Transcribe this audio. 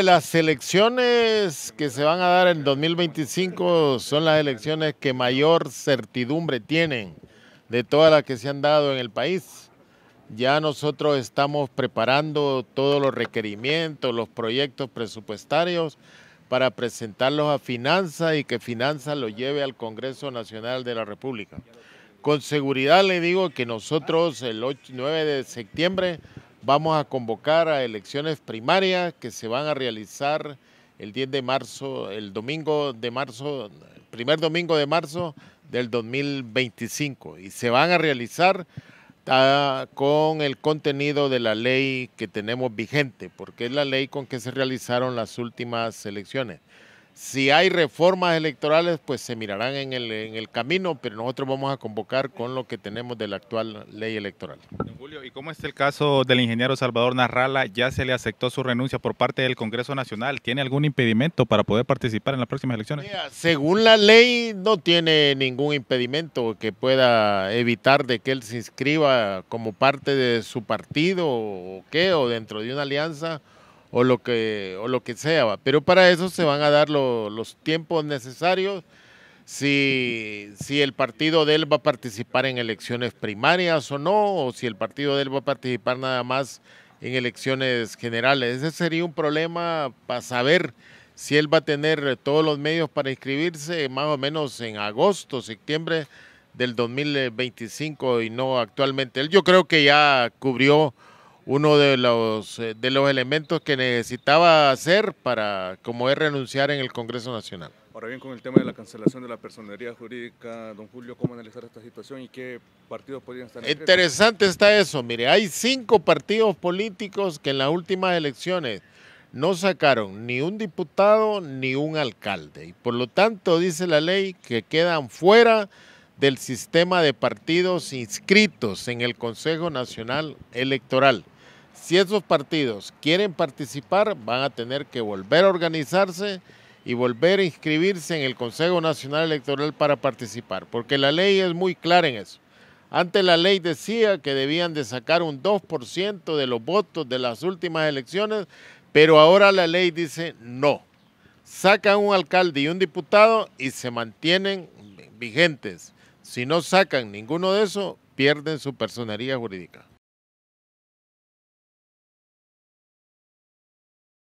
Las elecciones que se van a dar en 2025 son las elecciones que mayor certidumbre tienen de todas las que se han dado en el país. Ya nosotros estamos preparando todos los requerimientos, los proyectos presupuestarios para presentarlos a Finanza y que Finanza lo lleve al Congreso Nacional de la República. Con seguridad le digo que nosotros el 8, 9 de septiembre vamos a convocar a elecciones primarias que se van a realizar el 10 de marzo, el domingo de marzo, primer domingo de marzo del 2025 y se van a realizar ah, con el contenido de la ley que tenemos vigente, porque es la ley con que se realizaron las últimas elecciones. Si hay reformas electorales, pues se mirarán en el, en el camino, pero nosotros vamos a convocar con lo que tenemos de la actual ley electoral. Julio, ¿y cómo está el caso del ingeniero Salvador Narrala? ¿Ya se le aceptó su renuncia por parte del Congreso Nacional? ¿Tiene algún impedimento para poder participar en las próximas elecciones? según la ley, no tiene ningún impedimento que pueda evitar de que él se inscriba como parte de su partido o qué, o dentro de una alianza o lo que, o lo que sea. Pero para eso se van a dar los tiempos necesarios si, si el partido de él va a participar en elecciones primarias o no, o si el partido de él va a participar nada más en elecciones generales. Ese sería un problema para saber si él va a tener todos los medios para inscribirse más o menos en agosto, septiembre del 2025 y no actualmente. yo creo que ya cubrió uno de los, eh, de los elementos que necesitaba hacer para, como es, renunciar en el Congreso Nacional. Ahora bien, con el tema de la cancelación de la personería jurídica, don Julio, ¿cómo analizar esta situación y qué partidos podrían estar en Interesante está eso. Mire, hay cinco partidos políticos que en las últimas elecciones no sacaron ni un diputado ni un alcalde. Y por lo tanto, dice la ley que quedan fuera del sistema de partidos inscritos en el Consejo Nacional Electoral. Si esos partidos quieren participar, van a tener que volver a organizarse y volver a inscribirse en el Consejo Nacional Electoral para participar, porque la ley es muy clara en eso. Antes la ley decía que debían de sacar un 2% de los votos de las últimas elecciones, pero ahora la ley dice no. Sacan un alcalde y un diputado y se mantienen vigentes. Si no sacan ninguno de eso, pierden su personería jurídica.